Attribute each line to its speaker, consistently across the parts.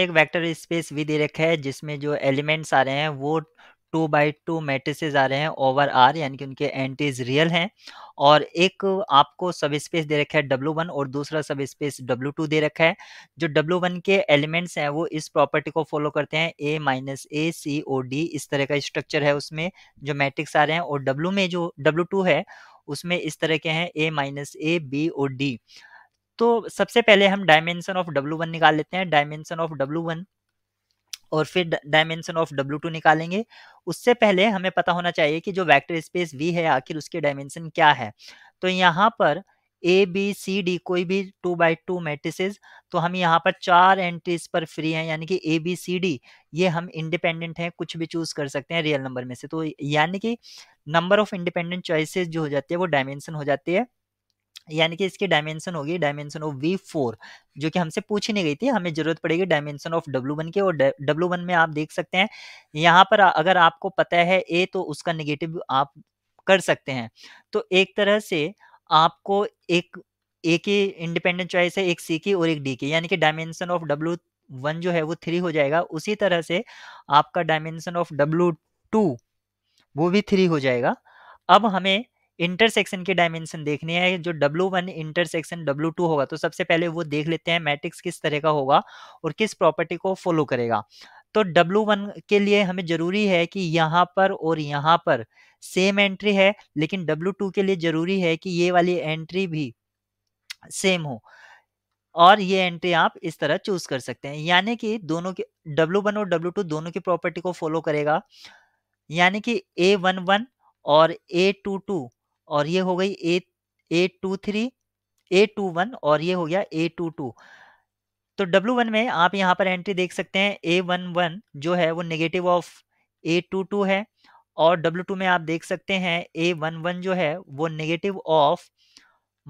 Speaker 1: एक vector space भी दे रखा है जिसमें जो एलिमेंट्स आ रहे हैं वो टू बाई टू मेट्रिसेस आ रहे हैं ओवर आर यानी कि उनके एंटीज रियल हैं और एक आपको सब स्पेस दे रखा है डब्लू वन और दूसरा सब स्पेस डब्लू टू दे रखा है जो डब्लू वन के एलिमेंट्स हैं वो इस प्रॉपर्टी को फॉलो करते हैं A minus A C O D इस तरह का स्ट्रक्चर है उसमें जो मैट्रिक्स आ रहे हैं और डब्लू में जो डब्लू टू है उसमें इस तरह के हैं A minus A B O D तो सबसे पहले हम डायमेंशन ऑफ डब्ल्यू वन निकाल लेते हैं डायमेंशन ऑफ डब्ल्यू वन और फिर डायमेंशन ऑफ डब्ल्यू टू निकालेंगे उससे पहले हमें पता होना चाहिए कि जो वेक्टर स्पेस वी है आखिर उसके डायमेंशन क्या है तो यहाँ पर ए बी सी डी कोई भी टू बाई टू मैट्रिसेस तो हम यहाँ पर चार एंट्रीज पर फ्री हैं यानी कि ए बी सी डी ये हम इंडिपेंडेंट हैं कुछ भी चूज कर सकते हैं रियल नंबर में से तो यानी कि नंबर ऑफ इंडिपेंडेंट चॉइसेस जो हो जाती है वो डायमेंशन हो जाती है यानी कि इसकी डायमेंशन होगी डायमेंशन ऑफ वी फोर जो कि हमसे पूछी नहीं गई थी हमें जरूरत पड़ेगी डायमेंशन ऑफ डब्ल्यू वन की और डब्ल्यू वन में आप देख सकते हैं यहाँ पर अगर आपको पता है ए तो उसका निगेटिव आप कर सकते हैं तो एक तरह से आपको एक ए की इंडिपेंडेंट चॉइस है एक सी की और एक डी की यानी कि डायमेंशन ऑफ डब्ल्यू वन जो है वो थ्री हो जाएगा उसी तरह से आपका डायमेंशन ऑफ डब्ल्यू टू वो भी थ्री हो जाएगा अब हमें इंटरसेक्शन के डायमेंशन देखने हैं जो W1 one intersection W two होगा तो सबसे पहले वो देख लेते हैं मैट्रिक्स किस तरह का होगा और किस प्रॉपर्टी को फॉलो करेगा तो W1 के लिए हमें जरूरी है कि यहाँ पर और यहाँ पर सेम एंट्री है लेकिन W2 के लिए जरूरी है कि ये वाली एंट्री भी सेम हो और ये एंट्री आप इस तरह चूज कर सकते हैं यानी कि दोनों के डब्ल्यू और डब्ल्यू दोनों की प्रॉपर्टी को फॉलो करेगा यानी कि ए और A22 और ये हो गई A A two three A two one और ये हो गया ए टू टू तो W1 वन में आप यहाँ पर एंट्री देख सकते हैं ए वन वन जो है वो negative of A two two है और W2 टू में आप देख सकते हैं ए वन वन जो है वो negative of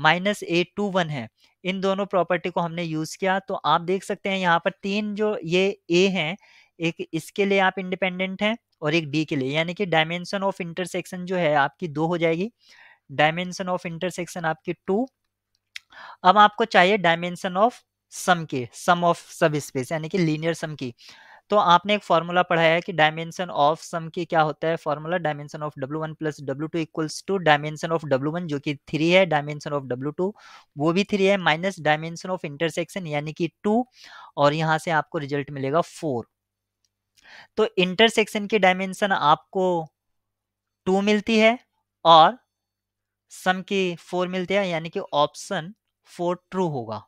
Speaker 1: minus A two one है इन दोनों प्रॉपर्टी को हमने यूज़ किया तो आप देख सकते हैं यहाँ पर तीन जो ये ए हैं एक इसके लिए आप इंडिपेंडेंट हैं और एक डी के लिए यानी कि डायमेंशन ऑफ इंटरसेक्शन जो है आपकी दो हो जाएगी डायमेंशन ऑफ इंटरसेक्शन आपकी टू अब आपको चाहिए डायमेंशन ऑफ सम के सम ऑफ सब स्पेस यानी कि लीनियर सम की तो आपने एक फॉर्मूला पढ़ाया है कि डायमेंशन ऑफ सम की क्या होता है formula dimension of W one plus W two equals to dimension of W one जो कि थ्री है डायमेंशन ऑफ डब्ल्यू टू वो भी थ्री है माइनस डायमेंशन ऑफ इंटरसेक्शन यानी कि टू और यहाँ से आपको रिजल्ट मिलेगा फोर तो इंटरसेक्शन की डायमेंशन आपको टू मिलती है और सम के फोर मिलते हैं यानी कि ऑप्शन फोर ट्रू होगा